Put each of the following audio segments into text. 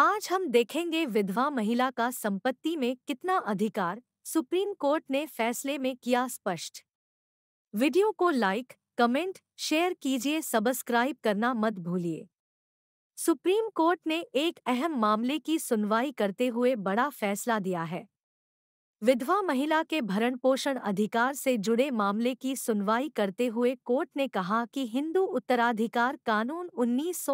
आज हम देखेंगे विधवा महिला का संपत्ति में कितना अधिकार सुप्रीम कोर्ट ने फैसले में किया स्पष्ट वीडियो को लाइक कमेंट शेयर कीजिए सब्सक्राइब करना मत भूलिए सुप्रीम कोर्ट ने एक अहम मामले की सुनवाई करते हुए बड़ा फैसला दिया है विधवा महिला के भरण पोषण अधिकार से जुड़े मामले की सुनवाई करते हुए कोर्ट ने कहा कि हिंदू उत्तराधिकार कानून उन्नीस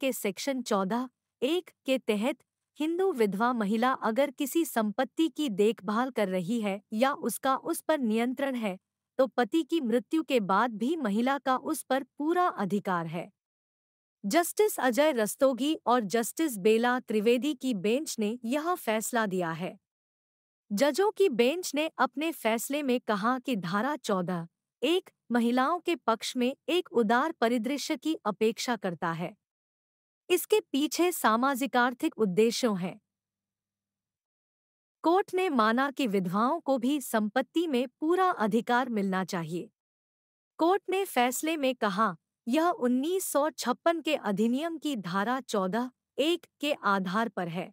के सेक्शन 14 एक के तहत हिंदू विधवा महिला अगर किसी संपत्ति की देखभाल कर रही है या उसका उस पर नियंत्रण है तो पति की मृत्यु के बाद भी महिला का उस पर पूरा अधिकार है जस्टिस अजय रस्तोगी और जस्टिस बेला त्रिवेदी की बेंच ने यह फैसला दिया है जजों की बेंच ने अपने फैसले में कहा कि धारा चौदह एक महिलाओं के पक्ष में एक उदार परिदृश्य की अपेक्षा करता है इसके पीछे सामाजिक आर्थिक उद्देश्यों हैं कोर्ट ने माना कि विधवाओं को भी संपत्ति में पूरा अधिकार मिलना चाहिए कोर्ट ने फैसले में कहा यह उन्नीस के अधिनियम की धारा चौदह एक के आधार पर है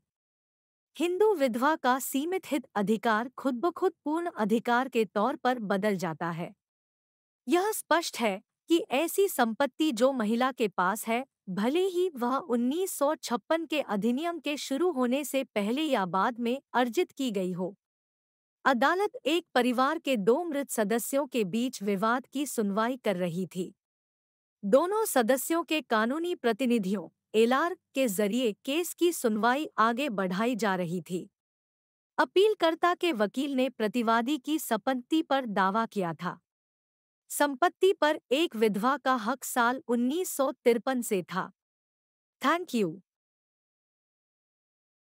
हिंदू विधवा का सीमित हित अधिकार खुद ब खुद पूर्ण अधिकार के तौर पर बदल जाता है यह स्पष्ट है कि ऐसी संपत्ति जो महिला के पास है भले ही वह 1956 के अधिनियम के शुरू होने से पहले या बाद में अर्जित की गई हो अदालत एक परिवार के दो मृत सदस्यों के बीच विवाद की सुनवाई कर रही थी दोनों सदस्यों के कानूनी प्रतिनिधियों एलआर के जरिए केस की सुनवाई आगे बढ़ाई जा रही थी अपीलकर्ता के वकील ने प्रतिवादी की सपत्ति पर दावा किया था संपत्ति पर एक विधवा का हक साल उन्नीस सौ तिरपन से था थैंक यू